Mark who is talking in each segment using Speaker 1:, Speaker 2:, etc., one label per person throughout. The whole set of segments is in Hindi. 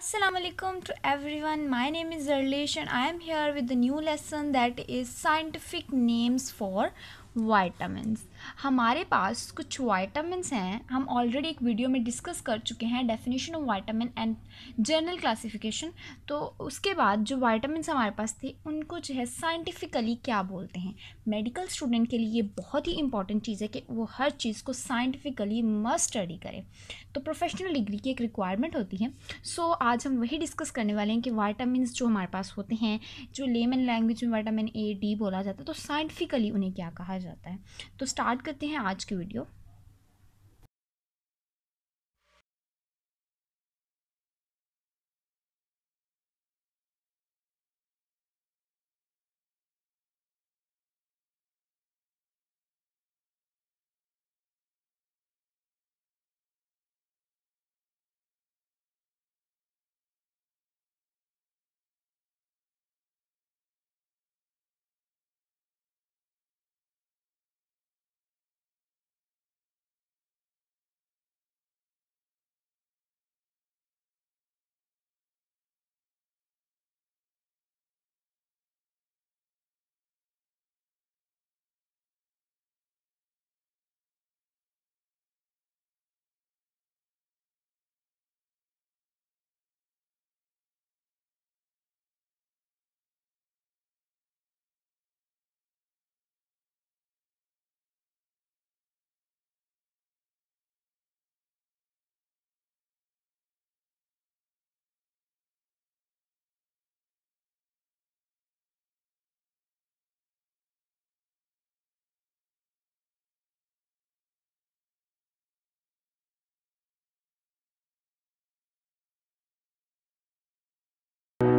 Speaker 1: Assalamualaikum to everyone my name is Arlesh and I am here with the new lesson that is scientific names for vitamins हमारे पास कुछ वाइटामस हैं हम ऑलरेडी एक वीडियो में डिस्कस कर चुके हैं definition of vitamin and general classification तो उसके बाद जो वाइटामस हमारे पास थे उनको जो है साइंटिफिकली क्या बोलते हैं मेडिकल स्टूडेंट के लिए ये बहुत ही इंपॉर्टेंट चीज़ है कि वो हर चीज़ को साइंटिफिकली मस्ट स्टडी करें तो प्रोफेशनल डिग्री की एक रिक्वायरमेंट होती है सो so, आज हम वही डिस्कस करने वाले हैं कि वाइटामिन जो हमारे पास होते हैं जो लेमन लैंग्वेज में वाइटामिन ए डी बोला जाता है तो साइंटिफिकली उन्हें क्या कहा जाता जाता है तो स्टार्ट करते हैं आज की वीडियो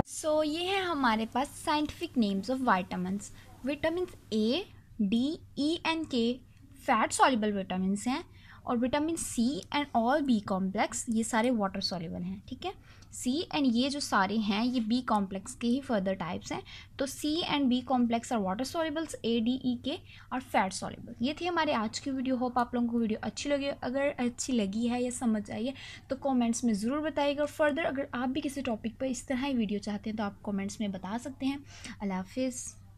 Speaker 1: सो so, ये है हमारे पास scientific names of vitamins vitamin A D E and K fat soluble vitamin हैं और vitamin C and all B complex ये सारे वाटर सॉलिबल हैं ठीक है सी एंड ये जो सारे हैं ये बी कॉम्प्लेक्स के ही फर्दर टाइप्स हैं तो C and B complex are water solubles A D E K और फैट सॉलिबल ये थी हमारे आज की वीडियो होप आप लोगों को वीडियो अच्छी लगी अगर अच्छी लगी है या समझ आई है तो कमेंट्स में ज़रूर बताइएगा और फर्दर अगर आप भी किसी टॉपिक पर इस तरह ही वीडियो चाहते हैं तो आप कॉमेंट्स में बता सकते हैं अल्लाह हाफिज़